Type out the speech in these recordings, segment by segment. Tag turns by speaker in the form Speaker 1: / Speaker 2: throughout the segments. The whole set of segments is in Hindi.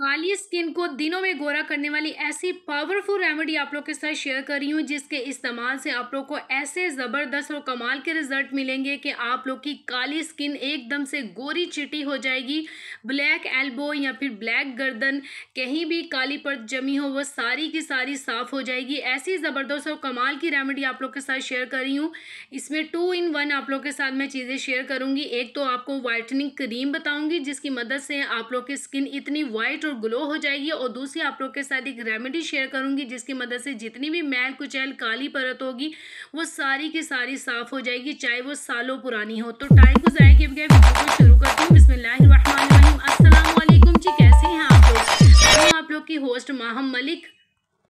Speaker 1: काली स्किन को दिनों में गोरा करने वाली ऐसी पावरफुल रेमेडी आप लोग के साथ शेयर कर रही हूँ जिसके इस्तेमाल से आप लोग को ऐसे ज़बरदस्त और कमाल के रिजल्ट मिलेंगे कि आप लोग की काली स्किन एकदम से गोरी चिटी हो जाएगी ब्लैक एल्बो या फिर ब्लैक गर्दन कहीं भी काली पर जमी हो वो सारी की सारी साफ़ हो जाएगी ऐसी ज़बरदस्त और कमाल की रेमेडी आप लोग के साथ शेयर कर रही हूँ इसमें टू इन वन आप लोग के साथ मैं चीज़ें शेयर करूँगी एक तो आपको वाइटनिंग क्रीम बताऊँगी जिसकी मदद से आप लोग की स्किन इतनी वाइट और ग्लो हो जाएगी और दूसरी आप लोग के साथ एक रेमेडी शेयर करूंगी जिसकी मदद से जितनी भी मैल कुचैल काली परत होगी वो सारी की सारी साफ हो जाएगी चाहे वो सालों पुरानी हो तो टाइम को जाए कि वीडियो को शुरू करती हूँ बिसमिल्लर जी कैसे हैं आप लोग आप लोग की होस्ट माहम मलिक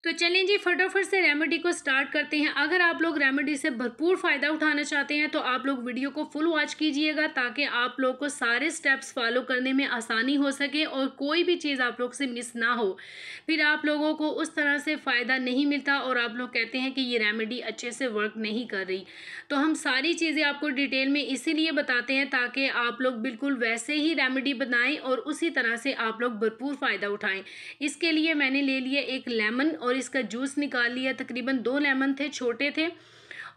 Speaker 1: तो चलें जी फटाफट से रेमेडी को स्टार्ट करते हैं अगर आप लोग रेमेडी से भरपूर फ़ायदा उठाना चाहते हैं तो आप लोग वीडियो को फुल वॉच कीजिएगा ताकि आप लोग को सारे स्टेप्स फॉलो करने में आसानी हो सके और कोई भी चीज़ आप लोग से मिस ना हो फिर आप लोगों को उस तरह से फ़ायदा नहीं मिलता और आप लोग कहते हैं कि ये रेमेडी अच्छे से वर्क नहीं कर रही तो हम सारी चीज़ें आपको डिटेल में इसी बताते हैं ताकि आप लोग बिल्कुल वैसे ही रेमेडी बनाएँ और उसी तरह से आप लोग भरपूर फ़ायदा उठाएँ इसके लिए मैंने ले लिया एक लेमन और इसका जूस निकाल लिया तकरीबन दो लेमन थे छोटे थे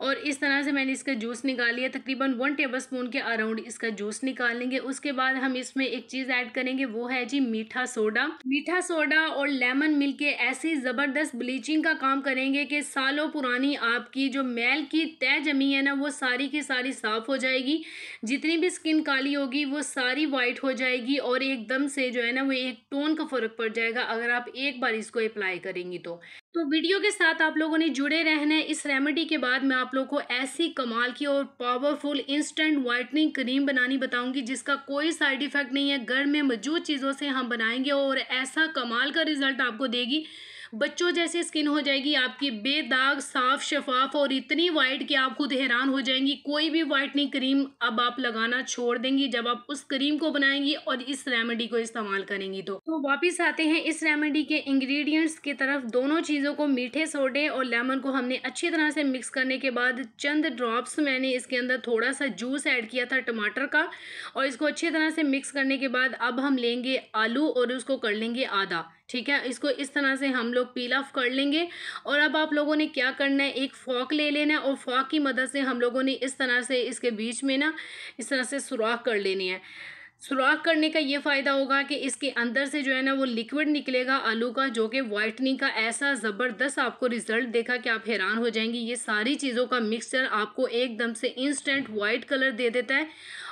Speaker 1: और इस तरह से मैंने इसका जूस निकाल लिया तकरीबन वन टेबल स्पून के अराउंड इसका जूस निकाल लेंगे उसके बाद हम इसमें एक चीज़ ऐड करेंगे वो है जी मीठा सोडा मीठा सोडा और लेमन मिल के ऐसी ज़बरदस्त ब्लीचिंग का काम करेंगे कि सालों पुरानी आपकी जो मैल की तय जमी है ना वो सारी की सारी साफ़ हो जाएगी जितनी भी स्किन काली होगी वो सारी वाइट हो जाएगी और एकदम से जो है ना वो एक टोन का फ़र्क पड़ जाएगा अगर आप एक बार इसको अप्लाई करेंगी तो तो वीडियो के साथ आप लोगों ने जुड़े रहने इस रेमेडी के बाद मैं आप लोगों को ऐसी कमाल की और पावरफुल इंस्टेंट वाइटनिंग क्रीम बनानी बताऊंगी जिसका कोई साइड इफ़ेक्ट नहीं है घर में मौजूद चीज़ों से हम बनाएंगे और ऐसा कमाल का रिजल्ट आपको देगी बच्चों जैसे स्किन हो जाएगी आपकी बेदाग साफ शफाफ और इतनी वाइट कि आप खुद हैरान हो जाएंगी कोई भी वाइटनिंग क्रीम अब आप लगाना छोड़ देंगी जब आप उस क्रीम को बनाएंगी और इस रेमेडी को इस्तेमाल करेंगी तो, तो वापिस आते हैं इस रेमेडी के इंग्रेडिएंट्स की तरफ दोनों चीज़ों को मीठे सोडे और लेमन को हमने अच्छी तरह से मिक्स करने के बाद चंद ड्रॉप्स मैंने इसके अंदर थोड़ा सा जूस ऐड किया था टमाटर का और इसको अच्छी तरह से मिक्स करने के बाद अब हम लेंगे आलू और उसको कर लेंगे आधा ठीक है इसको इस तरह से हम लोग पील ऑफ कर लेंगे और अब आप लोगों ने क्या करना है एक फॉक ले लेना है और फॉक की मदद से हम लोगों ने इस तरह से इसके बीच में ना इस तरह से सुराख कर लेनी है सुराख करने का ये फ़ायदा होगा कि इसके अंदर से जो है ना वो लिक्विड निकलेगा आलू का जो कि वाइटनिंग का ऐसा ज़बरदस्त आपको रिज़ल्ट देखा कि आप हैरान हो जाएंगी ये सारी चीज़ों का मिक्सचर आपको एकदम से इंस्टेंट वाइट कलर दे देता है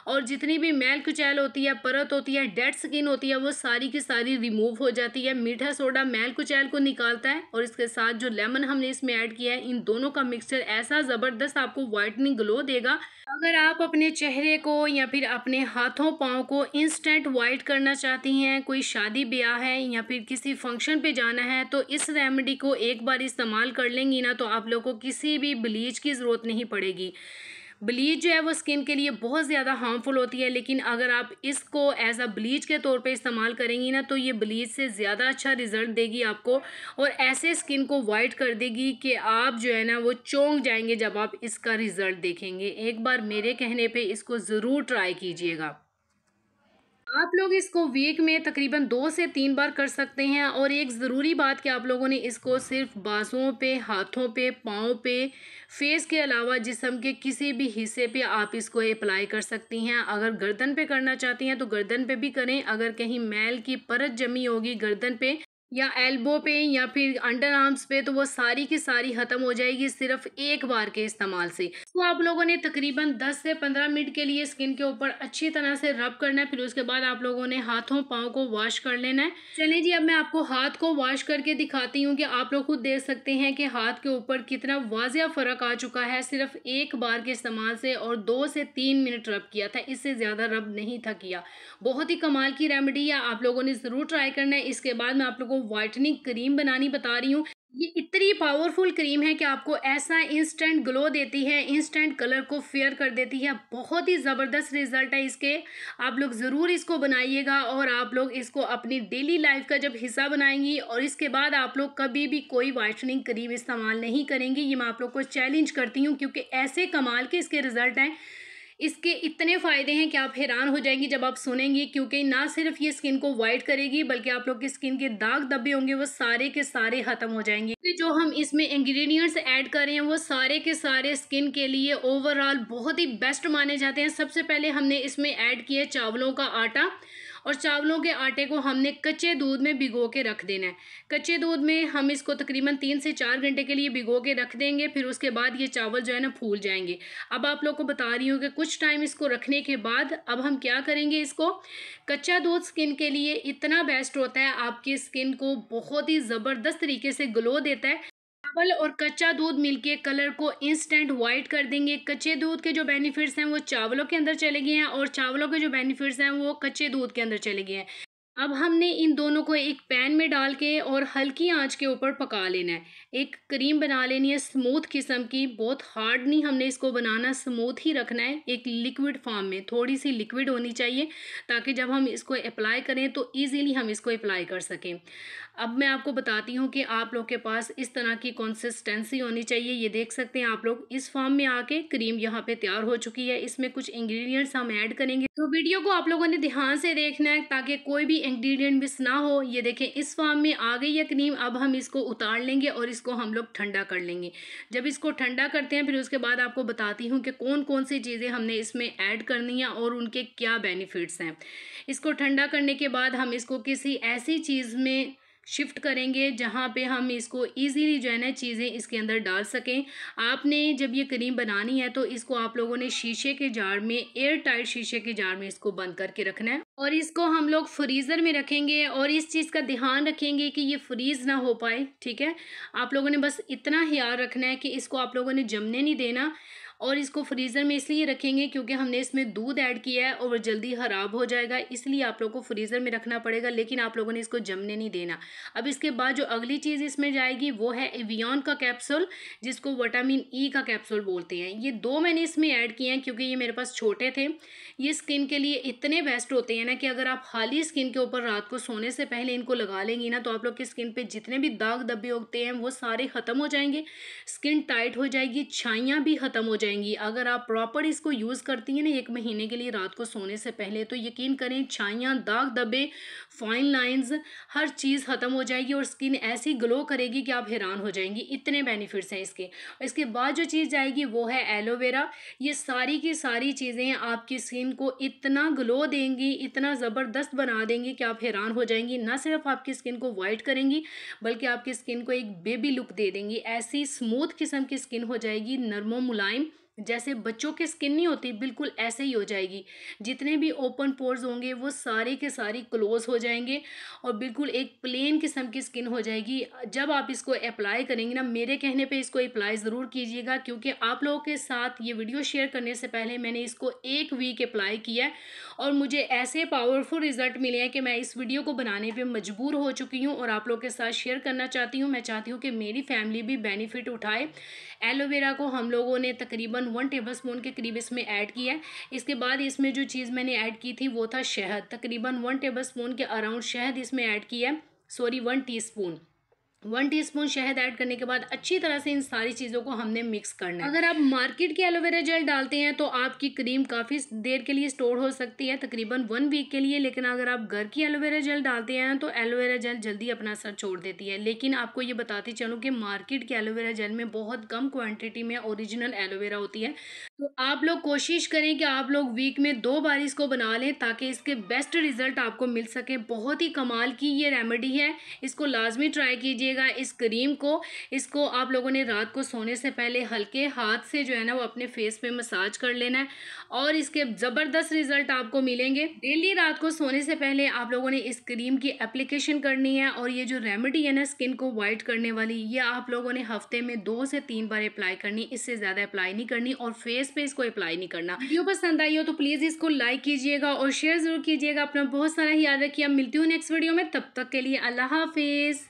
Speaker 1: और जितनी भी मैल कुचैल होती है परत होती है डेड स्किन होती है वो सारी की सारी रिमूव हो जाती है मीठा सोडा मैल कुचैल को निकालता है और इसके साथ जो लेमन हमने इसमें ऐड किया है इन दोनों का मिक्सचर ऐसा ज़बरदस्त आपको वाइटनिंग ग्लो देगा अगर आप अपने चेहरे को या फिर अपने हाथों पाँव को इंस्टेंट वाइट करना चाहती हैं कोई शादी ब्याह है या फिर किसी फंक्शन पे जाना है तो इस रेमेडी को एक बार इस्तेमाल कर लेंगी ना तो आप लोगों को किसी भी ब्लीच की ज़रूरत नहीं पड़ेगी ब्लीच जो है वो स्किन के लिए बहुत ज़्यादा हार्मफुल होती है लेकिन अगर आप इसको एज अ ब्लीच के तौर पे इस्तेमाल करेंगी ना तो ये ब्लीच से ज़्यादा अच्छा रिजल्ट देगी आपको और ऐसे स्किन को वाइट कर देगी कि आप जो है ना वो चौंक जाएंगे जब आप इसका रिज़ल्ट देखेंगे एक बार मेरे कहने पर इसको ज़रूर ट्राई कीजिएगा आप लोग इसको वीक में तकरीबन दो से तीन बार कर सकते हैं और एक ज़रूरी बात कि आप लोगों ने इसको सिर्फ बाजुओं पे हाथों पे पाँव पे फेस के अलावा जिसम के किसी भी हिस्से पे आप इसको अप्लाई कर सकती हैं अगर गर्दन पे करना चाहती हैं तो गर्दन पे भी करें अगर कहीं मैल की परत जमी होगी गर्दन पे या एल्बो पे या फिर अंडर आर्म्स पे तो वो सारी की सारी ख़त्म हो जाएगी सिर्फ एक बार के इस्तेमाल से तो आप लोगों ने तकरीबन 10 से 15 मिनट के लिए स्किन के ऊपर अच्छी तरह से रब करना है फिर उसके बाद आप लोगों ने हाथों पाँव को वॉश कर लेना है चलिए जी अब मैं आपको हाथ को वॉश करके दिखाती हूँ कि आप लोग खुद देख सकते हैं कि हाथ के ऊपर कितना वाजिया फ़र्क आ चुका है सिर्फ एक बार के इस्तेमाल से और दो से तीन मिनट रब किया था इससे ज़्यादा रब नहीं था किया बहुत ही कमाल की रेमेडी है आप लोगों ने ज़रूर ट्राई करना है इसके बाद मैं आप लोगों वाइटनिंग क्रीम बनानी बता रही हूँ ये इतनी पावरफुल क्रीम है कि आपको ऐसा इंस्टेंट ग्लो देती है इंस्टेंट कलर को फेयर कर देती है बहुत ही ज़बरदस्त रिजल्ट है इसके आप लोग ज़रूर इसको बनाइएगा और आप लोग इसको अपनी डेली लाइफ का जब हिस्सा बनाएंगी और इसके बाद आप लोग कभी भी कोई वाइटनिंग क्रीम इस्तेमाल नहीं करेंगी ये मैं आप लोग को चैलेंज करती हूँ क्योंकि ऐसे कमाल के इसके रिज़ल्ट हैं इसके इतने फ़ायदे हैं कि आप हैरान हो जाएंगी जब आप सुनेंगी क्योंकि ना सिर्फ ये स्किन को वाइट करेगी बल्कि आप लोग की स्किन के दाग दबे होंगे वो सारे के सारे ख़त्म हो जाएंगे तो जो हम इसमें इंग्रेडिएंट्स ऐड कर रहे हैं वो सारे के सारे स्किन के लिए ओवरऑल बहुत ही बेस्ट माने जाते हैं सबसे पहले हमने इसमें ऐड किया चावलों का आटा और चावलों के आटे को हमने कच्चे दूध में भिगो के रख देना है कच्चे दूध में हम इसको तकरीबन तीन से चार घंटे के लिए भिगो के रख देंगे फिर उसके बाद ये चावल जो है ना फूल जाएंगे अब आप लोग को बता रही हूँ कि कुछ टाइम इसको रखने के बाद अब हम क्या करेंगे इसको कच्चा दूध स्किन के लिए इतना बेस्ट होता है आपकी स्किन को बहुत ही ज़बरदस्त तरीके से ग्लो देता है चावल और कच्चा दूध मिलके कलर को इंस्टेंट वाइट कर देंगे कच्चे दूध के जो बेनिफिट्स हैं वो चावलों के अंदर चले गए हैं और चावलों के जो बेनिफिट्स हैं वो कच्चे दूध के अंदर चले गए हैं अब हमने इन दोनों को एक पैन में डाल के और हल्की आंच के ऊपर पका लेना है एक क्रीम बना लेनी है स्मूथ किस्म की बहुत हार्ड नहीं हमने इसको बनाना स्मूथ ही रखना है एक लिक्विड फॉर्म में थोड़ी सी लिक्विड होनी चाहिए ताकि जब हम इसको अप्लाई करें तो ईज़िली हम इसको अप्लाई कर सकें अब मैं आपको बताती हूँ कि आप लोग के पास इस तरह की कंसिस्टेंसी होनी चाहिए ये देख सकते हैं आप लोग इस फॉर्म में आके क्रीम यहाँ पे तैयार हो चुकी है इसमें कुछ इंग्रेडिएंट्स हम ऐड करेंगे तो वीडियो को आप लोगों ने ध्यान से देखना है ताकि कोई भी इंग्रेडिएंट मिस ना हो ये देखें इस फॉर्म में आ गई है क्रीम अब हम इसको उतार लेंगे और इसको हम लोग ठंडा कर लेंगे जब इसको ठंडा करते हैं फिर उसके बाद आपको बताती हूँ कि कौन कौन सी चीज़ें हमने इसमें ऐड करनी है और उनके क्या बेनिफिट्स हैं इसको ठंडा करने के बाद हम इसको किसी ऐसी चीज़ में शिफ्ट करेंगे जहाँ पे हम इसको इजीली जो है ना चीज़ें इसके अंदर डाल सकें आपने जब ये क्रीम बनानी है तो इसको आप लोगों ने शीशे के जार में एयर टाइट शीशे के जार में इसको बंद करके रखना है और इसको हम लोग फ्रीज़र में रखेंगे और इस चीज़ का ध्यान रखेंगे कि ये फ्रीज़ ना हो पाए ठीक है आप लोगों ने बस इतना ख्याल रखना है कि इसको आप लोगों ने जमने नहीं देना और इसको फ्रीज़र में इसलिए रखेंगे क्योंकि हमने इसमें दूध ऐड किया है और जल्दी ख़राब हो जाएगा इसलिए आप लोगों को फ्रीज़र में रखना पड़ेगा लेकिन आप लोगों ने इसको जमने नहीं देना अब इसके बाद जो अगली चीज़ इसमें जाएगी वो है एवियन का कैप्सूल जिसको वटामिन ई e का कैप्सूल बोलते हैं ये दो मैंने इसमें ऐड किए हैं क्योंकि ये मेरे पास छोटे थे ये स्किन के लिए इतने बेस्ट होते हैं ना कि अगर आप खाली स्किन के ऊपर रात को सोने से पहले इनको लगा लेंगी ना तो आप लोग की स्किन पर जितने भी दाग धब्बे होते हैं वो सारे ख़त्म हो जाएंगे स्किन टाइट हो जाएगी छाइयाँ भी ख़त्म हो जाएंगी जाएंगी अगर आप प्रॉपर इसको यूज़ करती हैं ना एक महीने के लिए रात को सोने से पहले तो यकीन करें छाइयाँ दाग दबे फाइन लाइंस हर चीज़ ख़त्म हो जाएगी और स्किन ऐसी ग्लो करेगी कि आप हैरान हो जाएंगी इतने बेनिफिट्स हैं इसके इसके बाद जो चीज़ जाएगी वो है एलोवेरा ये सारी की सारी चीज़ें आपकी स्किन को इतना ग्लो देंगी इतना ज़बरदस्त बना देंगी कि आप हैरान हो जाएंगी ना सिर्फ आपकी स्किन को वाइट करेंगी बल्कि आपकी स्किन को एक बेबी लुक दे देंगी ऐसी स्मूथ किस्म की स्किन हो जाएगी नरमो मुलायम जैसे बच्चों की स्किन नहीं होती बिल्कुल ऐसे ही हो जाएगी जितने भी ओपन पोर्स होंगे वो सारे के सारे क्लोज हो जाएंगे और बिल्कुल एक प्लेन किस्म की स्किन हो जाएगी जब आप इसको अप्लाई करेंगे ना मेरे कहने पे इसको अप्लाई ज़रूर कीजिएगा क्योंकि आप लोगों के साथ ये वीडियो शेयर करने से पहले मैंने इसको एक वीक अप्लाई किया है और मुझे ऐसे पावरफुल रिजल्ट मिले हैं कि मैं इस वीडियो को बनाने पर मजबूर हो चुकी हूँ और आप लोगों के साथ शेयर करना चाहती हूँ मैं चाहती हूँ कि मेरी फैमिली भी बेनिफिट उठाए एलोवेरा को हम लोगों ने तकरीबन वन टेबल स्पून के करीब इसमें ऐड किया है इसके बाद इसमें जो चीज़ मैंने ऐड की थी वो था शहद तकरीबन वन टेबल स्पून के अराउंड शहद इसमें ऐड किया है sorry one teaspoon one teaspoon शहद ऐड करने के बाद अच्छी तरह से इन सारी चीज़ों को हमने मिक्स करना है अगर आप मार्केट की एलोवेरा जेल डालते हैं तो आपकी क्रीम काफ़ी देर के लिए स्टोर हो सकती है तकरीबन वन वीक के लिए लेकिन अगर आप घर की एलोवेरा जेल डालते हैं तो एलोवेरा जेल जल्दी अपना असर छोड़ देती है लेकिन आपको ये बताती चलूँ कि मार्केट की एलोवेरा जेल में बहुत कम क्वान्टिटी में ओरिजिनल एलोवेरा होती है तो आप लोग कोशिश करें कि आप लोग वीक में दो बार इसको बना लें ताकि इसके बेस्ट रिजल्ट आपको मिल सके बहुत ही कमाल की ये रेमेडी है इसको लाजमी ट्राई कीजिए रखिएगा इस क्रीम को इसको आप लोगों ने रात को सोने से पहले हल्के हाथ से जो है ना वो अपने फेस पे मसाज कर लेना है और इसके ज़बरदस्त रिजल्ट आपको मिलेंगे डेली रात को सोने से पहले आप लोगों ने इस क्रीम की एप्लीकेशन करनी है और ये जो रेमेडी है ना स्किन को वाइट करने वाली ये आप लोगों ने हफ्ते में दो से तीन बार अप्लाई करनी इससे ज़्यादा अप्लाई नहीं करनी और फेस पे इसको अप्लाई नहीं करना वीडियो पसंद आई हो तो प्लीज़ इसको लाइक कीजिएगा और शेयर ज़रूर कीजिएगा अपना बहुत सारा याद रखिए मिलती हूँ नेक्स्ट वीडियो में तब तक के लिए अल्लाह हाफिज़